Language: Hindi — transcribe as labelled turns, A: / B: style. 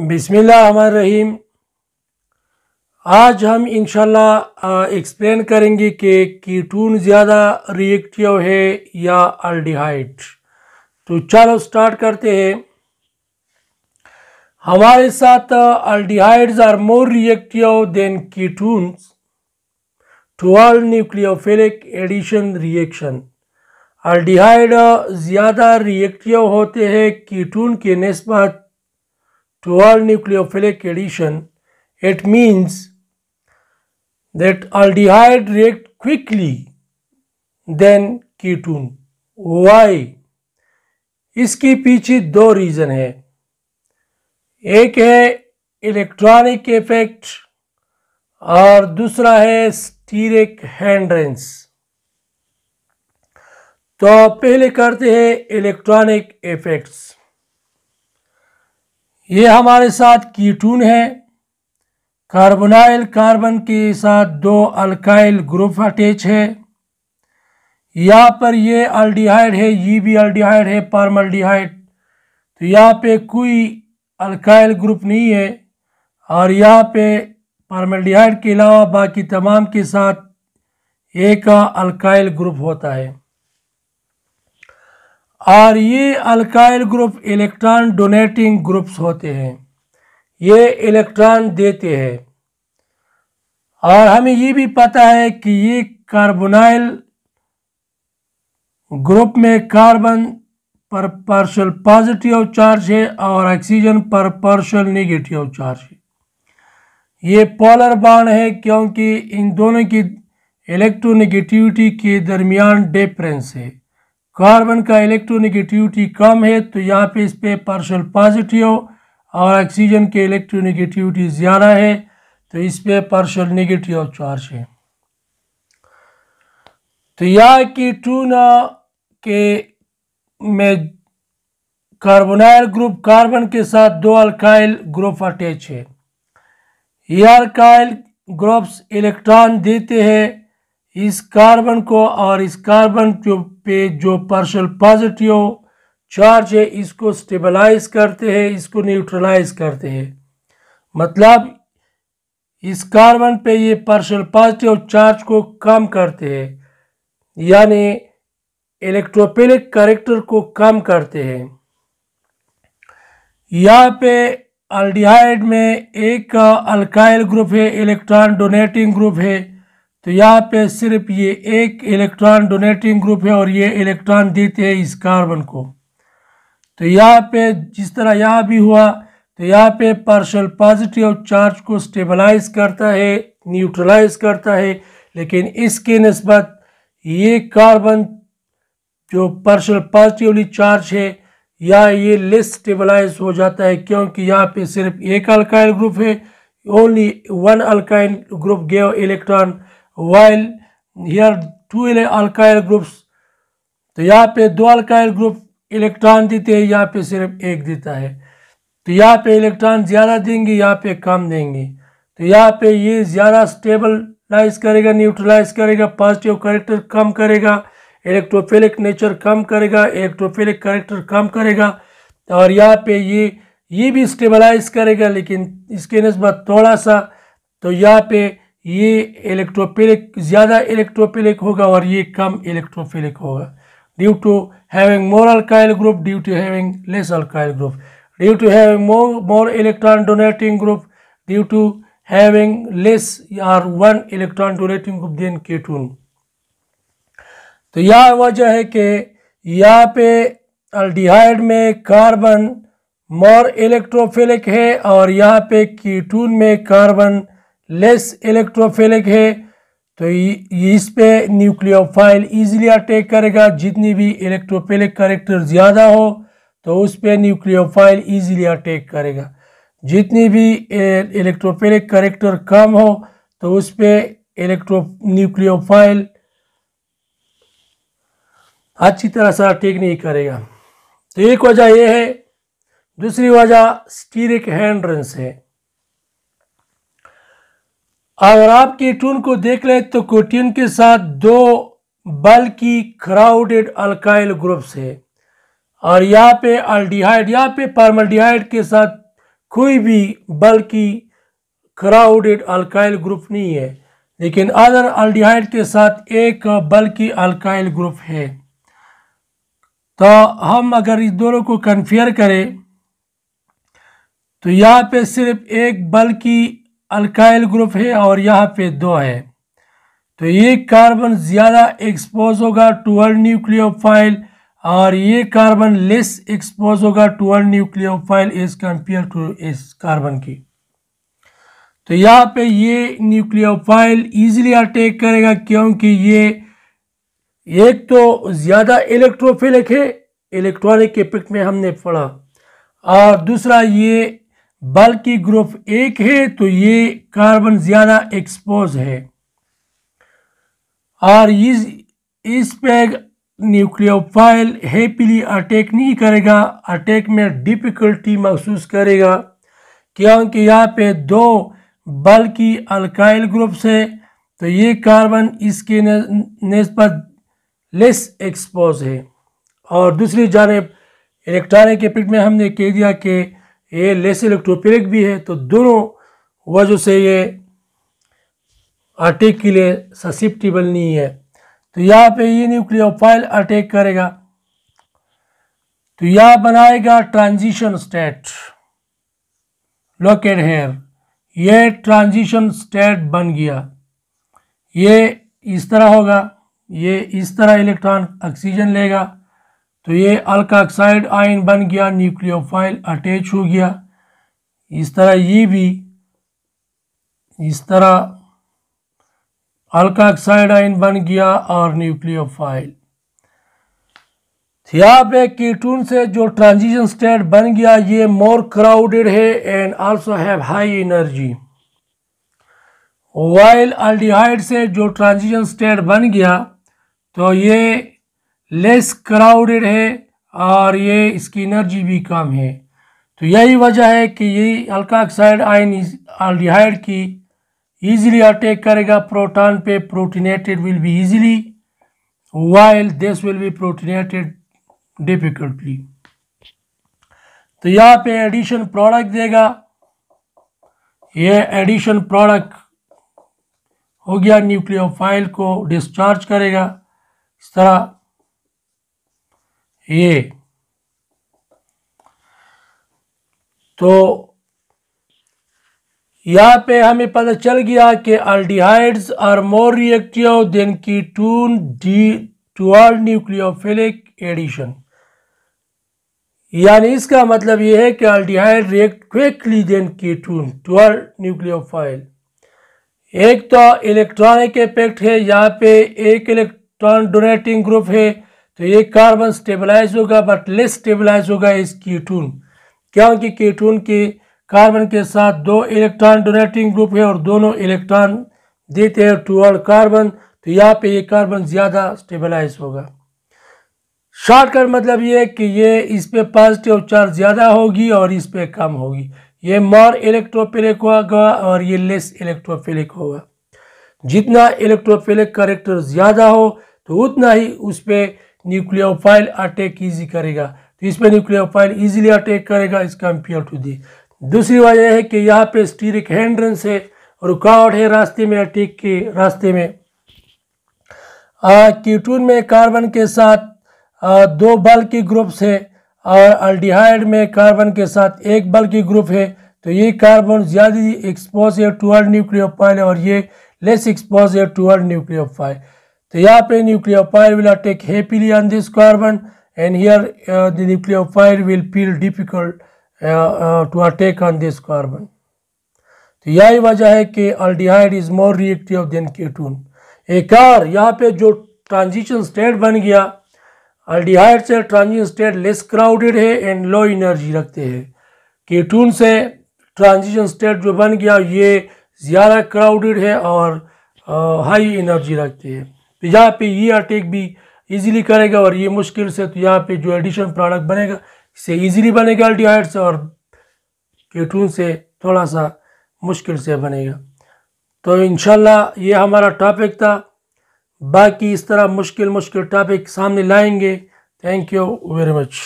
A: रहीम आज हम इंशाल्लाह एक्सप्लेन करेंगे कि कीटून ज़्यादा रिएक्टिव है या अल्डिहाइड तो चलो स्टार्ट करते हैं हमारे साथ aldehydes are more reactive than ketones to all nucleophilic addition reaction aldehyde ज़्यादा रिएक्टिव होते हैं कीटून के नस्बत to all nucleophilic addition, it means that aldehyde react quickly than ketone why इसके पीछे दो रीज़न है एक है इलेक्ट्रॉनिक इफेक्ट और दूसरा है स्टीरिक हैंड्रेंस तो पहले करते हैं इलेक्ट्रॉनिक इफेक्ट्स ये हमारे साथ कीटून है कार्बोनाइल कार्बन के साथ दो अल्काइल ग्रुप अटैच है यहाँ पर ये अल्डिहाइड है ये भी अल्डिहाइड है पार्मल्डिहाइड तो यहाँ पे कोई अल्काइल ग्रुप नहीं है और यहाँ पे पार्मल्डिहाइड के अलावा बाकी तमाम के साथ एक अल्काइल ग्रुप होता है और ये alkyl group electron donating groups होते हैं ये इलेक्ट्रॉन देते हैं और हमें ये भी पता है कि ये कार्बोनाइल ग्रुप में कार्बन पर पार्शल पॉजिटिव चार्ज है और ऑक्सीजन पर पार्शल नेगेटिव चार्ज है ये पोलर बाण है क्योंकि इन दोनों की इलेक्ट्रोनेगेटिविटी के दरमियान डिफरेंस है कार्बन का इलेक्ट्रोनिगेटिविटी कम है तो यहाँ पे इस पर पार्शल पॉजिटिव और ऑक्सीजन के इलेक्ट्रोनिगेटिविटी ज़्यादा है तो इस पर पार्शल निगेटिव चार्ज है तो यहाँ की न के में कार्बोनाइल ग्रुप कार्बन के साथ दो अल्काइल ग्रुप अटैच है ये अल्काइल ग्रुप्स इलेक्ट्रॉन देते हैं इस कार्बन को और इस कार्बन पे जो पार्शल पॉजिटिव चार्ज है इसको स्टेबलाइज करते हैं इसको न्यूट्रलाइज करते हैं मतलब इस कार्बन पे ये पार्शल पॉजिटिव चार्ज को कम करते हैं यानी इलेक्ट्रोपेलिक करेक्टर को कम करते हैं यहाँ पे अल्डिहाइड में एक अल्काइल ग्रुप है इलेक्ट्रॉन डोनेटिंग ग्रुप है तो यहाँ पे सिर्फ ये एक इलेक्ट्रॉन डोनेटिंग ग्रुप है और ये इलेक्ट्रॉन देते हैं इस कार्बन को तो यहाँ पे जिस तरह यहाँ भी हुआ तो यहाँ पे पार्शल पॉजिटिव चार्ज को स्टेबलाइज करता है न्यूट्रलाइज करता है लेकिन इसके नस्बत ये कार्बन जो पार्शल पॉजिटिवली चार्ज है या ये लेस स्टेबलाइज हो जाता है क्योंकि यहाँ पे सिर्फ एक अल्काइल ग्रुप है only one alkyl group gave electron while here two alkyl groups तो यहाँ पे दो अल्काइल ग्रुप इलेक्ट्रॉन देते हैं यहाँ पे सिर्फ एक देता है तो यहाँ पे इलेक्ट्रॉन ज़्यादा देंगे यहाँ पे कम देंगे तो यहाँ पे ये ज़्यादा स्टेबलाइज करेगा न्यूट्रलाइज करेगा पॉजिटिव करेक्टर कम करेगा इलेक्ट्रोफिलिक नेचर कम करेगा इलेक्ट्रोफिलिक करेक्टर कम करेगा और यहाँ पे ये ये भी स्टेबलाइज करेगा लेकिन इसके नस्बत थोड़ा सा तो यहाँ पे ये इलेक्ट्रोफिलिक ज़्यादा इलेक्ट्रोफिलिक होगा और ये कम इलेक्ट्रोफिलिक होगा due to having more alkyl group due to having less alkyl group due to having more more electron donating group due to having less R one electron donating group than ketone तो यह वजह है कि यहाँ पे अल्डिहाइड में कार्बन मोर इलेक्ट्रोफिलिक है और यहाँ पे कीटून में कार्बन लेस इलेक्ट्रोफेलिक है तो इस पे न्यूक्लियोफाइल इजीली अटैक करेगा जितनी भी इलेक्ट्रोफेलिक करेक्टर ज़्यादा हो तो उस पे न्यूक्लियोफाइल इजीली अटैक करेगा जितनी भी इलेक्ट्रोफेलिक करेक्टर कम हो तो उस पे इलेक्ट्रो न्यूक्लियोफाइल अच्छी तरह से अटैक नहीं करेगा तो एक वजह यह है दूसरी वजह स्टीरिक हैंड्रेंस है अगर आप कीटून को देख लें तो कोटीन के साथ दो बल की क्राउडेड अल्काइल ग्रुप्स है और यहाँ पे अल्डिहाइड यहाँ पे पार्मलडिहाइड के साथ कोई भी बल की क्राउडेड अल्काइल ग्रुप नहीं है लेकिन अदर अल्डिहाइड के साथ एक बल की अल्काइल ग्रुप है तो हम अगर इस दोनों को कन्फेयर करें तो यहाँ पे सिर्फ एक बल की अल्काइल ग्रुप है और यहाँ पे दो है तो ये कार्बन ज़्यादा एक्सपोज होगा टूअल न्यूक्लियोफाइल और ये कार्बन लेस एक्सपोज होगा toward nucleophile as compare to इस कार्बन की तो यहाँ पे ये न्यूक्लियोफाइल इजीली अटैक करेगा क्योंकि ये एक तो ज़्यादा इलेक्ट्रोफिलिक है इलेक्ट्रॉनिक के पिक में हमने पढ़ा और दूसरा ये बल्कि ग्रुप एक है तो ये कार्बन ज़्यादा एक्सपोज है और इस इस पे न्यूक्लियोफाइल हैप्पीली अटैक नहीं करेगा अटैक में डिफिकल्टी महसूस करेगा क्योंकि यहाँ पे दो बल्कि अल्काइल ग्रुप्स है तो ये कार्बन इसके नस्बत लेस एक्सपोज है और दूसरी जानब इलेक्ट्रॉनिक पिट में हमने कह दिया कि ये लेस इलेक्ट्रोपिलिक भी है तो दोनों वजह से ये अटैक के लिए ससिप्टिबल नहीं है तो यहाँ पे ये न्यूक्लियोफाइल अटैक करेगा तो यह बनाएगा ट्रांजिशन स्टेट लोकेट हेयर ये ट्रांजिशन स्टेट बन गया ये इस तरह होगा ये इस तरह इलेक्ट्रॉन ऑक्सीजन लेगा तो ये अल्काक्साइड आयन बन गया न्यूक्लियोफाइल अटैच हो गया इस तरह ये भी इस तरह अल्काक्साइड आयन बन गया और न्यूक्लियोफाइल तो यहाँ पे कीटून से जो ट्रांजिशन स्टेट बन गया ये मोर क्राउडेड है and also have high energy while aldehyde से जो ट्रांजिशन स्टेट बन गया तो ये लेस क्राउडेड है और ये इसकी एनर्जी भी कम है तो यही वजह है कि ये हल्का ऑक्साइड आयन अल्डिहाइड की इजीली अटैक करेगा प्रोटॉन पे protonated will be easily while this will be protonated difficultly तो यहाँ पे एडिशन प्रोडक्ट देगा ये एडिशन प्रोडक्ट हो गया न्यूक्लियोफाइल को डिस्चार्ज करेगा इस तरह ये तो यहाँ पे हमें पता चल गया कि aldehydes are more reactive than ketone the toward nucleophilic addition यानी इसका मतलब यह है कि aldehyde react quickly than ketone toward nucleophile एक तो इलेक्ट्रॉनिक इफेक्ट है यहाँ पे एक इलेक्ट्रॉन डोनेटिंग ग्रुप है तो ये कार्बन स्टेबलाइज होगा बट लेस स्टेबलाइज होगा इस कीटून क्योंकि कीटून के कार्बन के साथ दो इलेक्ट्रॉन डोनेटिंग ग्रुप है और दोनों इलेक्ट्रॉन देते हैं टूअर्ड कार्बन तो यहाँ पे ये कार्बन ज़्यादा स्टेबलाइज होगा शॉर्टकट मतलब ये है कि ये इस पर पॉजिटिव चार्ज ज़्यादा होगी और इस पर कम होगी ये मोर इलेक्ट्रोफिलिक होगा और ये लेस इलेक्ट्रोफिलिक होगा जितना इलेक्ट्रोफिलिक करेक्टर ज़्यादा हो तो उतना ही उस पर न्यूक्लियोफाइल अटैक ईजी करेगा तो इसमें न्यूक्लियोफाइल ईजिली अटैक करेगा इस कंपेयर टू दी दूसरी वजह है कि यहाँ पे स्टीरिक हैंड्रेंस है रुकावट है रास्ते में अटैक के रास्ते में कीटून में कार्बन के साथ आ, दो बल की ग्रुप्स है और अल्डिहाइड में कार्बन के साथ एक बल की ग्रुप है तो ये कार्बन ज़्यादा एक्सपोज है टूअर्ड न्यूक्लियोफाइल और ये लेस एक्सपोज है toward nucleophile So here the nucleophile will attack happily on this carbon and here uh, the nucleophile will feel difficult uh, uh, to attack on this carbon. तो यही वजह है कि aldehyde is more reactive than ketone एक और यहाँ पे जो ट्रांजिशन स्टेट बन गया अल्डिहाइड से ट्रांजिशन स्टेट लेस क्राउडेड है एंड लो एनर्जी रखते हैं कीटून से ट्रांजिशन स्टेट जो बन गया ये ज़्यादा क्राउडेड है और हाई uh, एनर्जी रखते हैं तो यहाँ पे ये अटैक भी इजीली करेगा और ये मुश्किल से तो यहाँ पे जो एडिशन प्रोडक्ट बनेगा इससे इजीली बनेगा अल्टीहाइड से और केटून से थोड़ा सा मुश्किल से बनेगा तो इन ये हमारा टॉपिक था बाकी इस तरह मुश्किल मुश्किल टॉपिक सामने लाएंगे थैंक यू वेरी मच